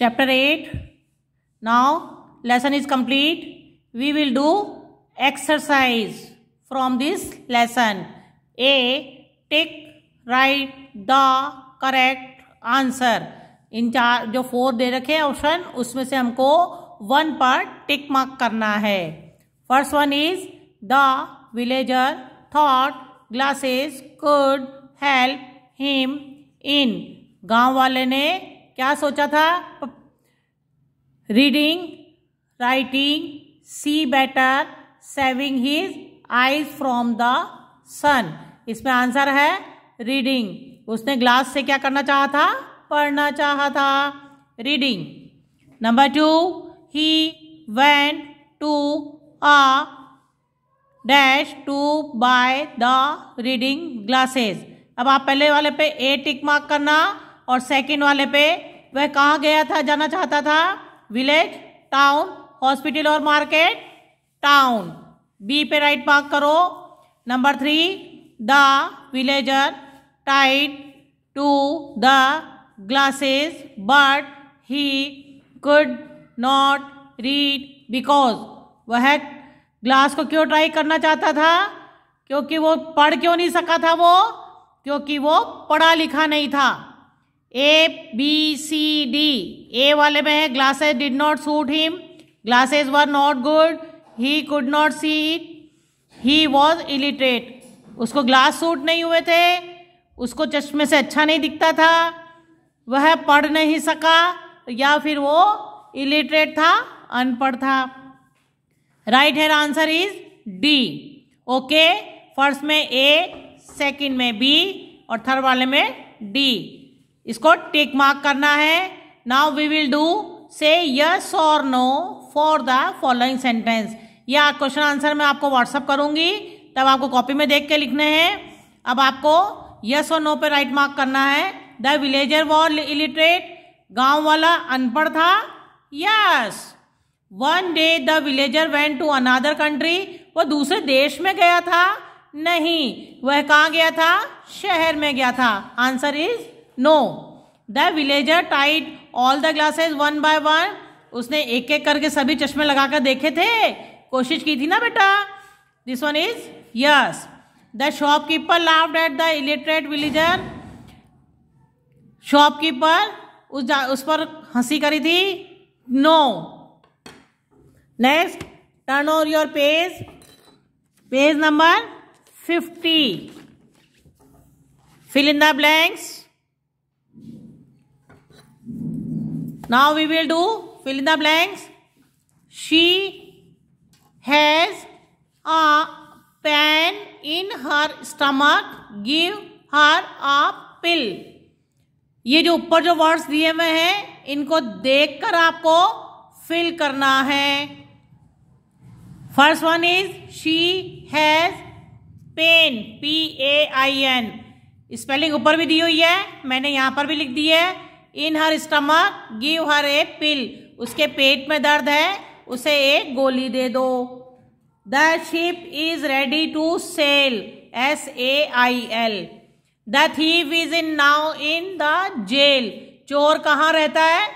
chapter 8 now lesson is complete we will do exercise from this lesson a tick write the correct answer इन चार जो four दे रखे हैं option उसमें से हमको वन पर टिक मार्क करना है first one is the villager thought glasses could help him in गांव वाले ने क्या सोचा था reading writing see better saving his eyes from the sun इसमें आंसर है रीडिंग उसने ग्लास से क्या करना चाहा था पढ़ना चाहा था reading number two he went to a dash to buy the reading glasses अब आप पहले वाले पे ए टिक मार्क करना और सेकंड वाले पे वह कहाँ गया था जाना चाहता था विलेज टाउन हॉस्पिटल और मार्केट टाउन बी पे राइट पार्क करो नंबर थ्री द विलेजर टाइड to the glasses but he could not read because वह ग्लास को क्यों ट्राई करना चाहता था क्योंकि वो पढ़ क्यों नहीं सका था वो क्योंकि वो पढ़ा लिखा नहीं था A B C D A वाले में है glasses did not suit him glasses were not good he could not see it he was illiterate उसको ग्लास सूट नहीं हुए थे उसको चश्मे से अच्छा नहीं दिखता था वह पढ़ नहीं सका या फिर वो इलिटरेट था अनपढ़ था राइट है answer is D okay first में ए सेकंड में बी और थर्ड वाले में डी इसको टिक मार्क करना है now we will do say yes और no for the following sentence या क्वेश्चन आंसर मैं आपको व्हाट्सअप करूंगी तब आपको कॉपी में देख के लिखने हैं अब आपको यस और नो पे राइट मार्क करना है द विलेजर वॉर इलिटरेट गांव वाला अनपढ़ था yes one day the villager went to another country वह दूसरे देश में गया था नहीं वह कहाँ गया था शहर में गया था answer is no the villager टाइड all the glasses one by one उसने एक एक करके सभी चश्मे लगाकर देखे थे कोशिश की थी ना बेटा this one is yes the shopkeeper laughed at the illiterate villager shopkeeper उस उस पर हंसी करी थी no next turn over your page page number fifty fill in the blanks now we will do fill in the blanks she has a pain in her stomach give her a pill ये जो ऊपर जो words दिए हुए हैं इनको देखकर आपको फिल करना है first one is she has pain P A I N spelling ऊपर भी दी हुई है मैंने यहाँ पर भी लिख दी है इन हर स्टमक गिव हर ए पिल उसके पेट में दर्द है उसे एक गोली दे दो the ship is ready to sail S A I L the thief is in now in the jail चोर कहाँ रहता है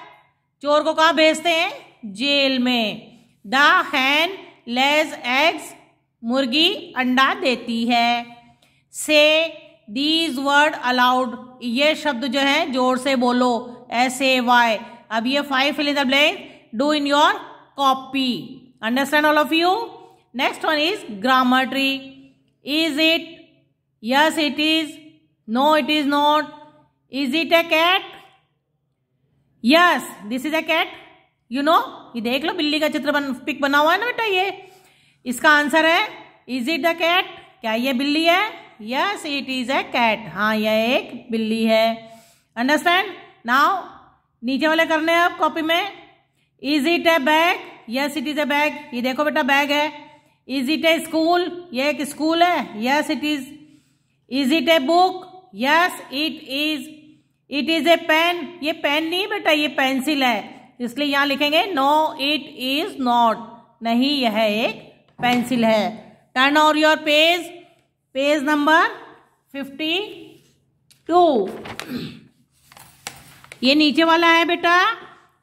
चोर को कहाँ भेजते हैं जेल में द हैन लेज एग्स मुर्गी अंडा देती है से दीज वर्ड अलाउड ये शब्द जो है जोर से बोलो एस ए वाई अब ये five fill in the blank do in your copy understand all of you next one is grammar tree is it yes it is no it is not is it a cat yes this is a cat you know ये देख लो बिल्ली का चित्र बन pick बना हुआ है ना बेटा ये इसका आंसर है इज इट द कैट क्या ये बिल्ली है yes it is a cat हाँ यह एक बिल्ली है अंडरस्टैंड नाउ नीचे वाले करने हैं आप कॉपी में is it a bag yes it is a bag ये देखो बेटा बैग है इज इट ए स्कूल ये एक स्कूल है yes it is is it a book yes it is it is a pen ये पेन नहीं बेटा ये पेंसिल है इसलिए यहां लिखेंगे नो इट इज नॉट नहीं यह एक पेंसिल है turn over your page page number fifty two ये नीचे वाला है बेटा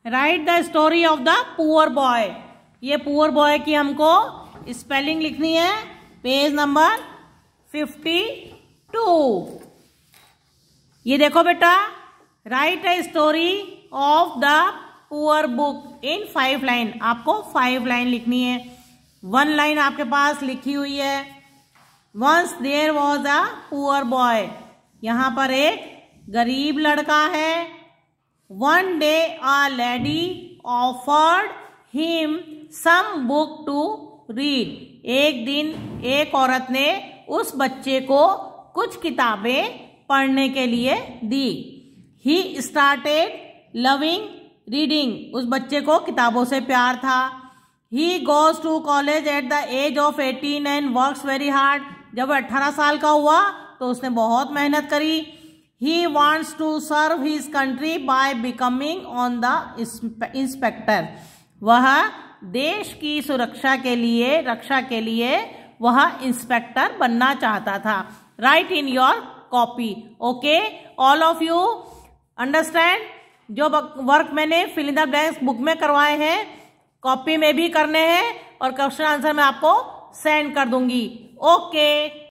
write the story of the poor boy ये पुअर बॉय की हमको स्पेलिंग लिखनी है पेज नंबर फिफ्टी टू ये देखो बेटा write a story of the poor book in five line आपको फाइव लाइन लिखनी है वन लाइन आपके पास लिखी हुई है once there was a poor boy यहाँ पर एक गरीब लड़का है one day a lady offered him some book to read एक दिन एक औरत ने उस बच्चे को कुछ किताबें पढ़ने के लिए दी ही स्टार्टेड लविंग रीडिंग उस बच्चे को किताबों से प्यार था he goes to college at the age of eighteen and works very hard जब अट्ठारह साल का हुआ तो उसने बहुत मेहनत करी he wants to serve his country by becoming on the inspector वह देश की सुरक्षा के लिए रक्षा के लिए वह इंस्पेक्टर बनना चाहता था write in your copy okay all of you understand जो वर्क मैंने fill in the blanks book में करवाए हैं कॉपी में भी करने हैं और क्वेश्चन आंसर मैं आपको सेंड कर दूंगी Okay.